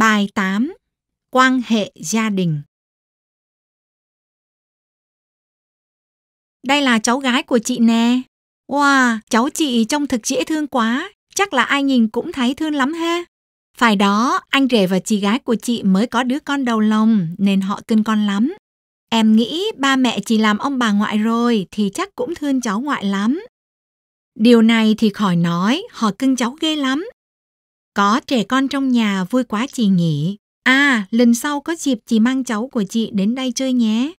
Bài 8. Quan hệ gia đình Đây là cháu gái của chị nè. Wow, cháu chị trông thực dễ thương quá. Chắc là ai nhìn cũng thấy thương lắm ha. Phải đó, anh rể và chị gái của chị mới có đứa con đầu lòng nên họ cưng con lắm. Em nghĩ ba mẹ chị làm ông bà ngoại rồi thì chắc cũng thương cháu ngoại lắm. Điều này thì khỏi nói, họ cưng cháu ghê lắm. Có trẻ con trong nhà vui quá chị nhỉ. À, lần sau có dịp chị mang cháu của chị đến đây chơi nhé.